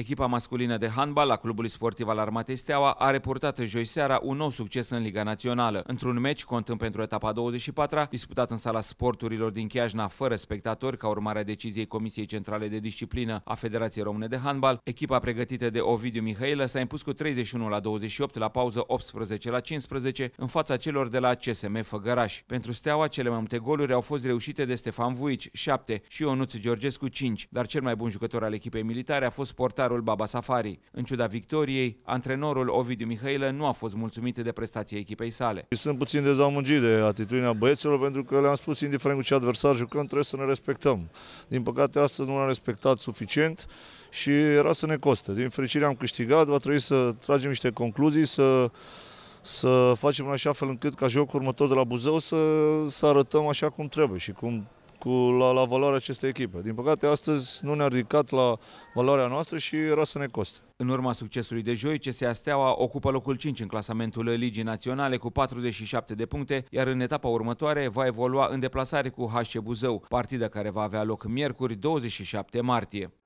Echipa masculină de handbal a Clubului Sportiv al Armatei Steaua a reportat joi seara un nou succes în Liga Națională. Într-un meci contând pentru etapa 24-a, disputat în sala sporturilor din Chiajna fără spectatori ca urmare a deciziei Comisiei Centrale de Disciplină a Federației Române de Handbal, echipa pregătită de Ovidiu Mihailă s-a impus cu 31 la 28 la pauză 18 la 15 în fața celor de la CSM Făgăraș. Pentru Steaua, cele mai multe goluri au fost reușite de Stefan Vuici, 7 și Ionuț Georgescu, 5, dar cel mai bun jucător al echipei militare a fost portar Timișoarul Baba Safari. În ciuda victoriei, antrenorul Ovidiu Mihailă nu a fost mulțumit de prestația echipei sale. Sunt puțin dezamăgit de atitudinea băieților pentru că le-am spus, indiferent cu ce adversar jucăm, trebuie să ne respectăm. Din păcate, astăzi nu l-am respectat suficient și era să ne coste. Din fericire am câștigat, va trebui să tragem niște concluzii, să să facem în așa fel încât ca jocul următor de la Buzău să, să arătăm așa cum trebuie și cum cu, la, la valoarea acestei echipe. Din păcate, astăzi nu ne-a ridicat la valoarea noastră și era să ne coste. În urma succesului de joi, CSEA Steaua ocupă locul 5 în clasamentul Ligii Naționale cu 47 de puncte, iar în etapa următoare va evolua în deplasare cu HC Buzău, partida care va avea loc miercuri 27 martie.